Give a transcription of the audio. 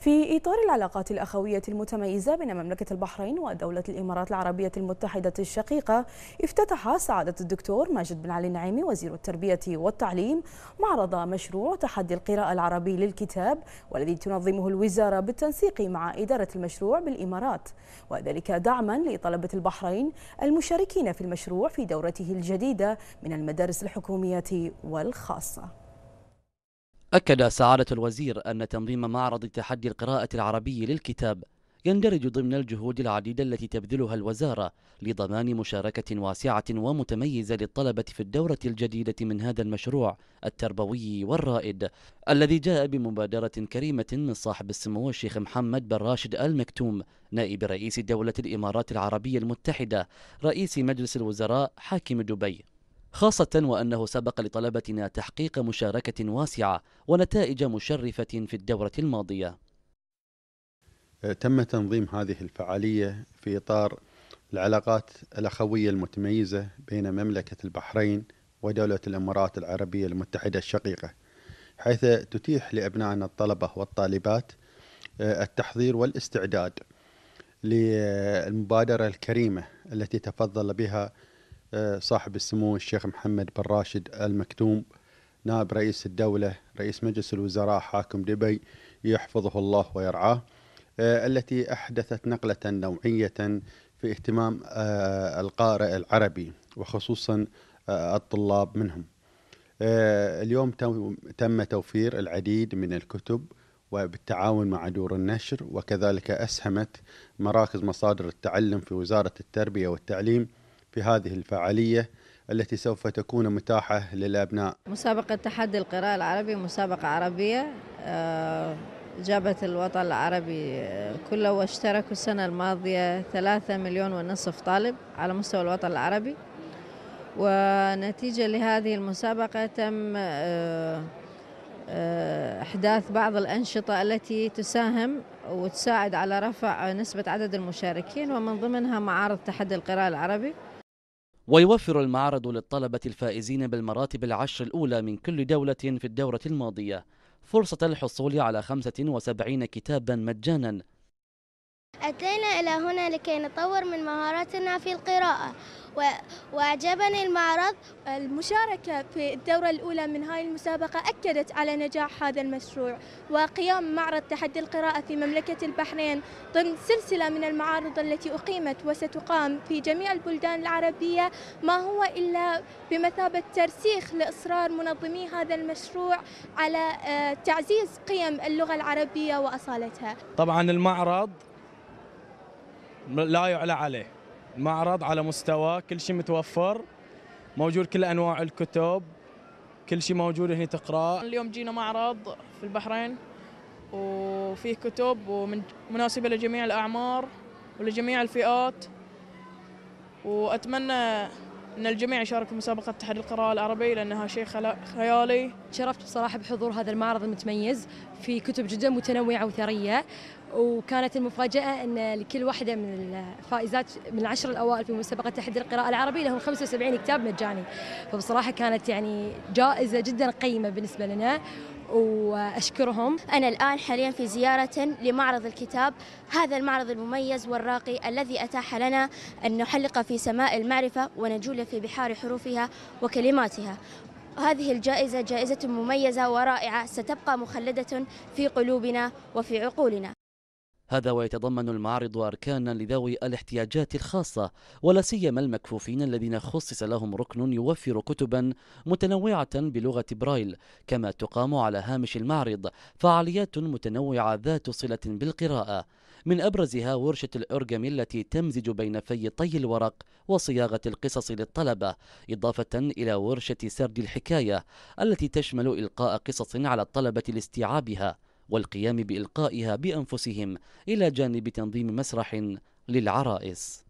في إطار العلاقات الأخوية المتميزة بين مملكة البحرين ودولة الإمارات العربية المتحدة الشقيقة افتتح سعادة الدكتور ماجد بن علي النعيمي وزير التربية والتعليم معرض مشروع تحدي القراءة العربي للكتاب والذي تنظمه الوزارة بالتنسيق مع إدارة المشروع بالإمارات وذلك دعما لطلبة البحرين المشاركين في المشروع في دورته الجديدة من المدارس الحكومية والخاصة أكد سعادة الوزير أن تنظيم معرض تحدي القراءة العربي للكتاب يندرج ضمن الجهود العديدة التي تبذلها الوزارة لضمان مشاركة واسعة ومتميزة للطلبة في الدورة الجديدة من هذا المشروع التربوي والرائد الذي جاء بمبادرة كريمة من صاحب السمو الشيخ محمد بن راشد آل مكتوم نائب رئيس دولة الإمارات العربية المتحدة رئيس مجلس الوزراء حاكم دبي خاصة وأنه سبق لطلبتنا تحقيق مشاركة واسعة ونتائج مشرفة في الدورة الماضية أه، تم تنظيم هذه الفعالية في إطار العلاقات الأخوية المتميزة بين مملكة البحرين ودولة الإمارات العربية المتحدة الشقيقة حيث تتيح لأبنائنا الطلبة والطالبات أه، التحضير والاستعداد للمبادرة الكريمة التي تفضل بها آه، صاحب السمو الشيخ محمد بن راشد المكتوم نائب رئيس الدولة رئيس مجلس الوزراء حاكم دبي يحفظه الله ويرعاه آه، التي أحدثت نقلة نوعية في اهتمام آه، القارئ العربي وخصوصا الطلاب منهم اليوم تم توفير العديد من الكتب وبالتعاون مع دور النشر وكذلك أسهمت مراكز مصادر التعلم في وزارة التربية والتعليم في هذه الفعالية التي سوف تكون متاحة للأبناء مسابقة تحدي القراءة العربي مسابقة عربية آه، جابت الوطن العربي كله واشتركوا السنة الماضية ثلاثة مليون ونصف طالب على مستوى الوطن العربي ونتيجة لهذه المسابقة تم آه، آه، إحداث بعض الأنشطة التي تساهم وتساعد على رفع نسبة عدد المشاركين ومن ضمنها معارض تحدي القراءة العربي ويوفر المعرض للطلبة الفائزين بالمراتب العشر الأولى من كل دولة في الدورة الماضية فرصة الحصول على 75 كتابا مجانا أتينا إلى هنا لكي نطور من مهاراتنا في القراءة وأعجبني المعرض المشاركة في الدورة الأولى من هاي المسابقة أكدت على نجاح هذا المشروع وقيام معرض تحدي القراءة في مملكة البحرين ضمن سلسلة من المعارض التي أقيمت وستقام في جميع البلدان العربية ما هو إلا بمثابة ترسيخ لإصرار منظمي هذا المشروع على آه، تعزيز قيم اللغة العربية وأصالتها طبعا المعرض لا يعلى عليه معرض على مستوى كل شيء متوفر موجود كل انواع الكتب كل شيء موجود هنا تقرا اليوم جينا معرض في البحرين وفيه كتب ومناسبه لجميع الاعمار ولجميع الفئات واتمنى ان الجميع يشارك في مسابقه تحدي القراءه العربي لانها شيء خيالي شرفت بصراحه بحضور هذا المعرض المتميز في كتب جدا متنوعه وثريه وكانت المفاجاه ان لكل واحده من الفائزات من العشر الاوائل في مسابقه تحدي القراءه العربي لهم 75 كتاب مجاني فبصراحه كانت يعني جائزه جدا قيمه بالنسبه لنا وأشكرهم أنا الآن حاليا في زيارة لمعرض الكتاب هذا المعرض المميز والراقي الذي أتاح لنا أن نحلق في سماء المعرفة ونجول في بحار حروفها وكلماتها هذه الجائزة جائزة مميزة ورائعة ستبقى مخلدة في قلوبنا وفي عقولنا هذا ويتضمن المعارض أركانا لذوي الاحتياجات الخاصة ولا سيما المكفوفين الذين خصص لهم ركن يوفر كتبا متنوعة بلغة برايل كما تقام على هامش المعرض فعاليات متنوعة ذات صلة بالقراءة من أبرزها ورشة الأرجم التي تمزج بين في طي الورق وصياغة القصص للطلبة إضافة إلى ورشة سرد الحكاية التي تشمل إلقاء قصص على الطلبة لاستيعابها والقيام بإلقائها بأنفسهم إلى جانب تنظيم مسرح للعرائس